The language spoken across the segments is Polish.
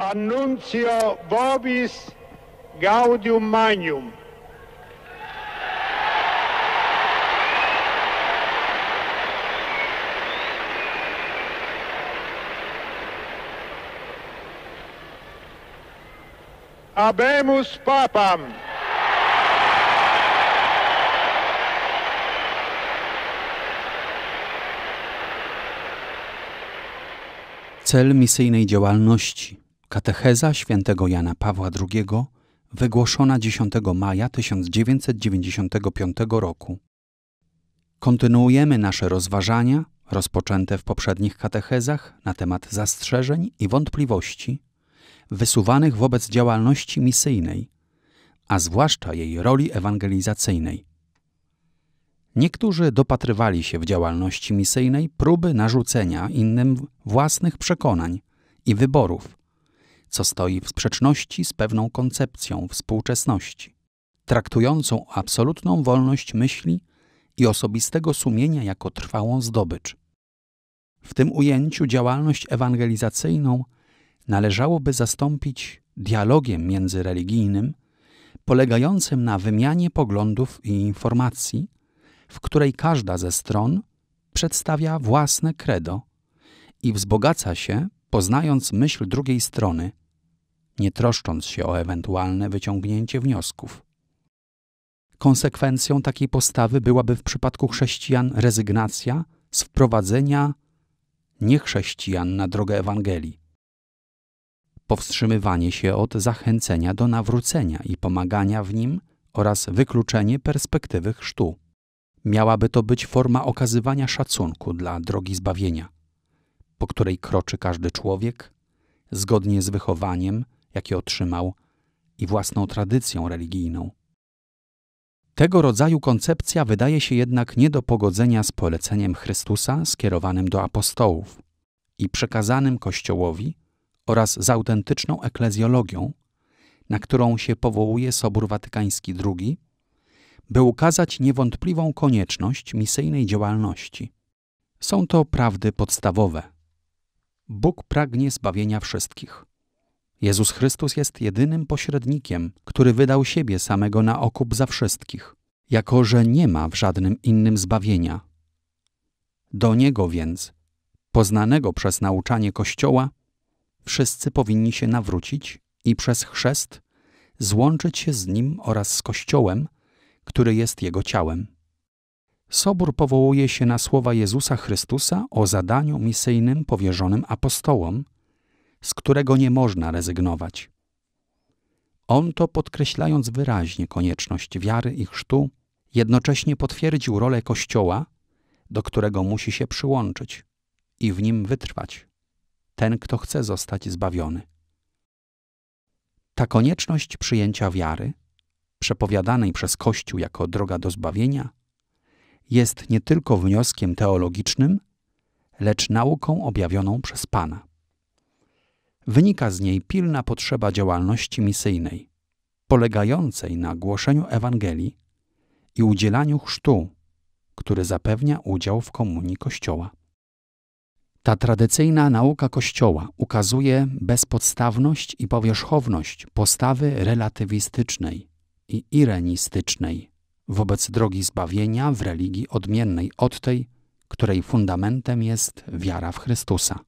Annuncio Vobis Gaudium Magnum. Abemus Papam. Cel misyjnej działalności Katecheza świętego Jana Pawła II wygłoszona 10 maja 1995 roku. Kontynuujemy nasze rozważania rozpoczęte w poprzednich katechezach na temat zastrzeżeń i wątpliwości wysuwanych wobec działalności misyjnej, a zwłaszcza jej roli ewangelizacyjnej. Niektórzy dopatrywali się w działalności misyjnej próby narzucenia innym własnych przekonań i wyborów, co stoi w sprzeczności z pewną koncepcją współczesności, traktującą absolutną wolność myśli i osobistego sumienia jako trwałą zdobycz. W tym ujęciu działalność ewangelizacyjną należałoby zastąpić dialogiem międzyreligijnym, polegającym na wymianie poglądów i informacji, w której każda ze stron przedstawia własne credo i wzbogaca się poznając myśl drugiej strony, nie troszcząc się o ewentualne wyciągnięcie wniosków. Konsekwencją takiej postawy byłaby w przypadku chrześcijan rezygnacja z wprowadzenia niechrześcijan na drogę Ewangelii. Powstrzymywanie się od zachęcenia do nawrócenia i pomagania w nim oraz wykluczenie perspektywy chrztu. Miałaby to być forma okazywania szacunku dla drogi zbawienia po której kroczy każdy człowiek, zgodnie z wychowaniem, jakie otrzymał i własną tradycją religijną. Tego rodzaju koncepcja wydaje się jednak nie do pogodzenia z poleceniem Chrystusa skierowanym do apostołów i przekazanym Kościołowi oraz z autentyczną eklezjologią, na którą się powołuje Sobór Watykański II, by ukazać niewątpliwą konieczność misyjnej działalności. Są to prawdy podstawowe, Bóg pragnie zbawienia wszystkich. Jezus Chrystus jest jedynym pośrednikiem, który wydał siebie samego na okup za wszystkich, jako że nie ma w żadnym innym zbawienia. Do Niego więc, poznanego przez nauczanie Kościoła, wszyscy powinni się nawrócić i przez chrzest złączyć się z Nim oraz z Kościołem, który jest Jego ciałem. Sobór powołuje się na słowa Jezusa Chrystusa o zadaniu misyjnym powierzonym apostołom, z którego nie można rezygnować. On to podkreślając wyraźnie konieczność wiary i chrztu, jednocześnie potwierdził rolę Kościoła, do którego musi się przyłączyć i w nim wytrwać. Ten, kto chce zostać zbawiony. Ta konieczność przyjęcia wiary, przepowiadanej przez Kościół jako droga do zbawienia, jest nie tylko wnioskiem teologicznym, lecz nauką objawioną przez Pana. Wynika z niej pilna potrzeba działalności misyjnej, polegającej na głoszeniu Ewangelii i udzielaniu chrztu, który zapewnia udział w komunii Kościoła. Ta tradycyjna nauka Kościoła ukazuje bezpodstawność i powierzchowność postawy relatywistycznej i irenistycznej wobec drogi zbawienia w religii odmiennej od tej, której fundamentem jest wiara w Chrystusa.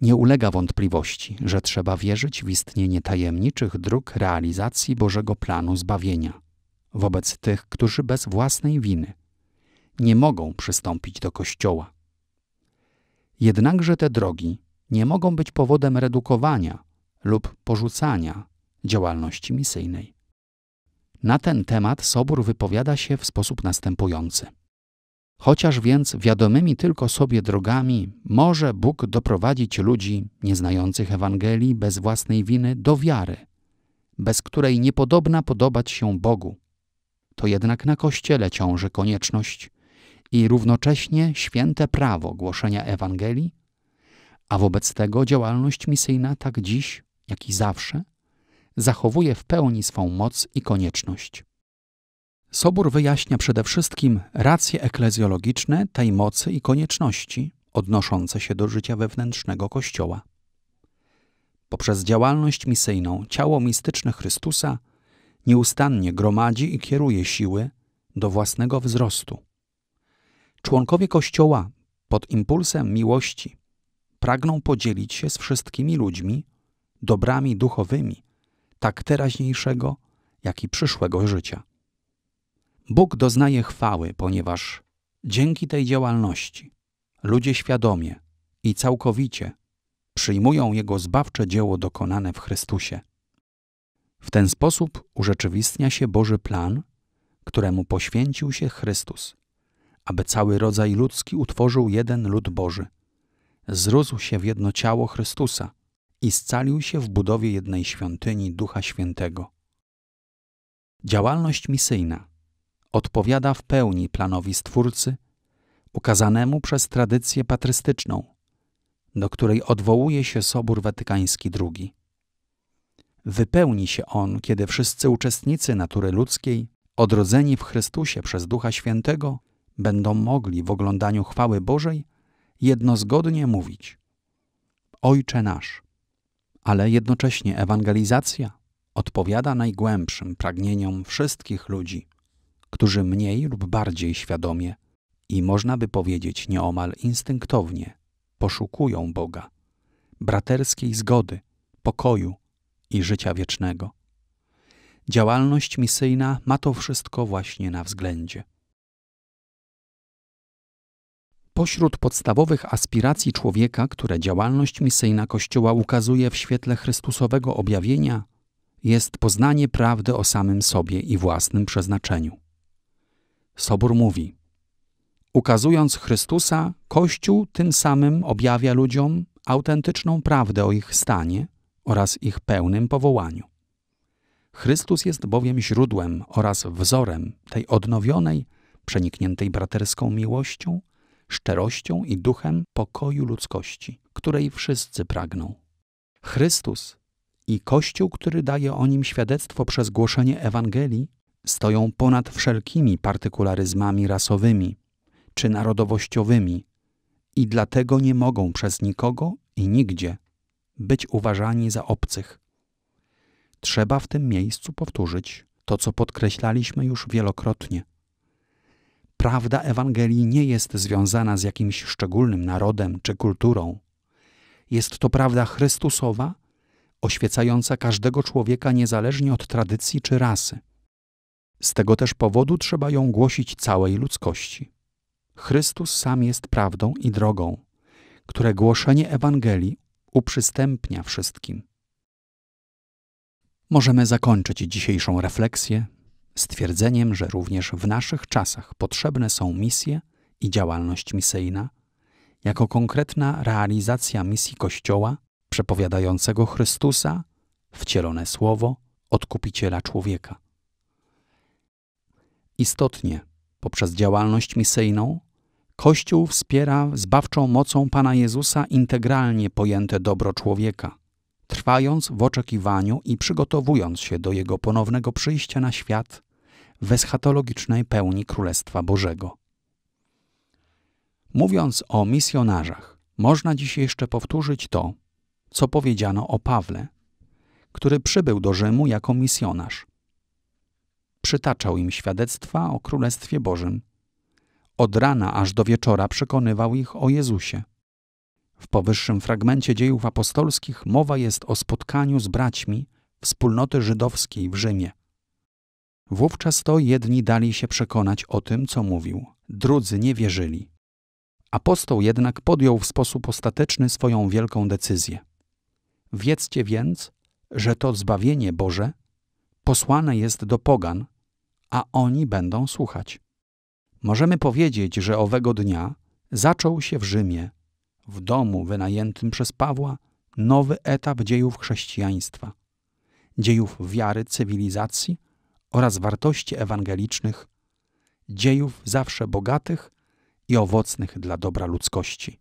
Nie ulega wątpliwości, że trzeba wierzyć w istnienie tajemniczych dróg realizacji Bożego planu zbawienia wobec tych, którzy bez własnej winy nie mogą przystąpić do Kościoła. Jednakże te drogi nie mogą być powodem redukowania lub porzucania działalności misyjnej. Na ten temat Sobór wypowiada się w sposób następujący. Chociaż więc wiadomymi tylko sobie drogami może Bóg doprowadzić ludzi nieznających Ewangelii bez własnej winy do wiary, bez której niepodobna podobać się Bogu. To jednak na Kościele ciąży konieczność i równocześnie święte prawo głoszenia Ewangelii, a wobec tego działalność misyjna tak dziś, jak i zawsze zachowuje w pełni swą moc i konieczność. Sobór wyjaśnia przede wszystkim racje eklezjologiczne tej mocy i konieczności odnoszące się do życia wewnętrznego Kościoła. Poprzez działalność misyjną ciało mistyczne Chrystusa nieustannie gromadzi i kieruje siły do własnego wzrostu. Członkowie Kościoła pod impulsem miłości pragną podzielić się z wszystkimi ludźmi dobrami duchowymi, tak teraźniejszego, jak i przyszłego życia. Bóg doznaje chwały, ponieważ dzięki tej działalności ludzie świadomie i całkowicie przyjmują Jego zbawcze dzieło dokonane w Chrystusie. W ten sposób urzeczywistnia się Boży plan, któremu poświęcił się Chrystus, aby cały rodzaj ludzki utworzył jeden lud Boży. Zrósł się w jedno ciało Chrystusa – i scalił się w budowie jednej świątyni Ducha Świętego. Działalność misyjna odpowiada w pełni planowi Stwórcy, ukazanemu przez tradycję patrystyczną, do której odwołuje się Sobór Watykański II. Wypełni się on, kiedy wszyscy uczestnicy natury ludzkiej, odrodzeni w Chrystusie przez Ducha Świętego, będą mogli w oglądaniu chwały Bożej jednozgodnie mówić: Ojcze nasz, ale jednocześnie ewangelizacja odpowiada najgłębszym pragnieniom wszystkich ludzi, którzy mniej lub bardziej świadomie i można by powiedzieć nieomal instynktownie poszukują Boga, braterskiej zgody, pokoju i życia wiecznego. Działalność misyjna ma to wszystko właśnie na względzie. Pośród podstawowych aspiracji człowieka, które działalność misyjna Kościoła ukazuje w świetle Chrystusowego objawienia, jest poznanie prawdy o samym sobie i własnym przeznaczeniu. Sobór mówi: Ukazując Chrystusa, Kościół tym samym objawia ludziom autentyczną prawdę o ich stanie oraz ich pełnym powołaniu. Chrystus jest bowiem źródłem oraz wzorem tej odnowionej, przenikniętej braterską miłością szczerością i duchem pokoju ludzkości, której wszyscy pragną. Chrystus i Kościół, który daje o nim świadectwo przez głoszenie Ewangelii, stoją ponad wszelkimi partykularyzmami rasowymi czy narodowościowymi i dlatego nie mogą przez nikogo i nigdzie być uważani za obcych. Trzeba w tym miejscu powtórzyć to, co podkreślaliśmy już wielokrotnie. Prawda Ewangelii nie jest związana z jakimś szczególnym narodem czy kulturą. Jest to prawda Chrystusowa, oświecająca każdego człowieka niezależnie od tradycji czy rasy. Z tego też powodu trzeba ją głosić całej ludzkości. Chrystus sam jest prawdą i drogą, które głoszenie Ewangelii uprzystępnia wszystkim. Możemy zakończyć dzisiejszą refleksję stwierdzeniem, że również w naszych czasach potrzebne są misje i działalność misyjna, jako konkretna realizacja misji Kościoła przepowiadającego Chrystusa, wcielone słowo, odkupiciela człowieka. Istotnie, poprzez działalność misyjną, Kościół wspiera zbawczą mocą Pana Jezusa integralnie pojęte dobro człowieka, trwając w oczekiwaniu i przygotowując się do jego ponownego przyjścia na świat w eschatologicznej pełni Królestwa Bożego. Mówiąc o misjonarzach, można dziś jeszcze powtórzyć to, co powiedziano o Pawle, który przybył do Rzymu jako misjonarz. Przytaczał im świadectwa o Królestwie Bożym. Od rana aż do wieczora przekonywał ich o Jezusie. W powyższym fragmencie dziejów apostolskich mowa jest o spotkaniu z braćmi wspólnoty żydowskiej w Rzymie. Wówczas to jedni dali się przekonać o tym, co mówił, drudzy nie wierzyli. Apostoł jednak podjął w sposób ostateczny swoją wielką decyzję. Wiedzcie więc, że to zbawienie Boże posłane jest do pogan, a oni będą słuchać. Możemy powiedzieć, że owego dnia zaczął się w Rzymie, w domu wynajętym przez Pawła, nowy etap dziejów chrześcijaństwa, dziejów wiary, cywilizacji – oraz wartości ewangelicznych, dziejów zawsze bogatych i owocnych dla dobra ludzkości.